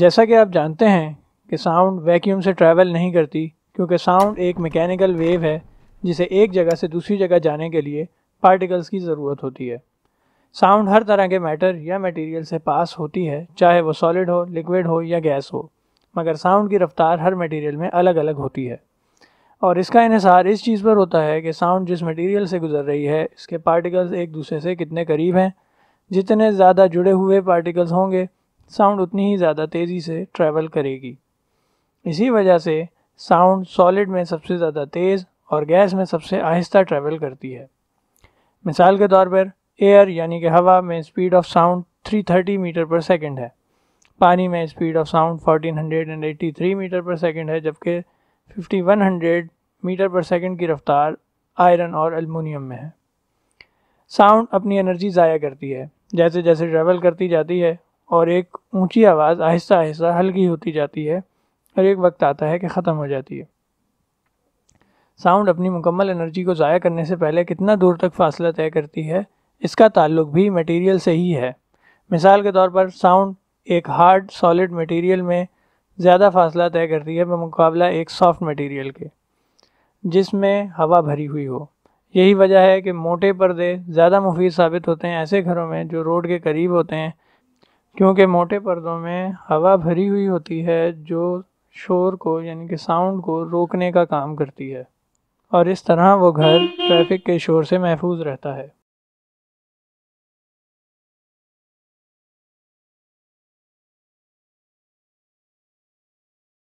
जैसा कि आप जानते हैं कि साउंड वैक्यूम से ट्रैवल नहीं करती क्योंकि साउंड एक मैकेनिकल वेव है जिसे एक जगह से दूसरी जगह जाने के लिए पार्टिकल्स की ज़रूरत होती है साउंड हर तरह के मैटर या मटेरियल से पास होती है चाहे वो सॉलिड हो लिक्विड हो या गैस हो मगर साउंड की रफ्तार हर मटेरियल में अलग अलग होती है और इसका इसार इस चीज़ पर होता है कि साउंड जिस मटेरियल से गुजर रही है इसके पार्टिकल्स एक दूसरे से कितने करीब हैं जितने ज़्यादा जुड़े हुए पार्टिकल्स होंगे साउंड उतनी ही ज़्यादा तेज़ी से ट्रैवल करेगी इसी वजह से साउंड सॉलिड में सबसे ज़्यादा तेज़ और गैस में सबसे आहिस्ता ट्रैवल करती है मिसाल के तौर पर एयर यानी कि हवा में speed of sound 330 metre per second है पानी में speed of sound 1483 metre per second है जबकि 5100 मीटर पर सेकंड की रफ्तार आयरन और एलमिनियम में है साउंड अपनी एनर्जी ज़ाया करती है जैसे जैसे ट्रैवल करती जाती है और एक ऊंची आवाज़ आहिस्ता आहिस्ता हल्की होती जाती है और एक वक्त आता है कि ख़त्म हो जाती है साउंड अपनी मुकम्मल एनर्जी को ज़ाया करने से पहले कितना दूर तक फासला तय करती है इसका ताल्लुक भी मटेरियल से ही है मिसाल के तौर पर साउंड एक हार्ड सॉलिड मटेरियल में ज़्यादा फासला तय करती है बमक़ाबला एक सॉफ्ट मटेरियल के जिसमें हवा भरी हुई हो यही वजह है कि मोटे पर्दे ज़्यादा मुफीद साबित होते हैं ऐसे घरों में जो रोड के करीब होते हैं क्योंकि मोटे पर्दों में हवा भरी हुई होती है जो शोर को यानी कि साउंड को रोकने का काम करती है और इस तरह वो घर ट्रैफिक के शोर से महफूज रहता है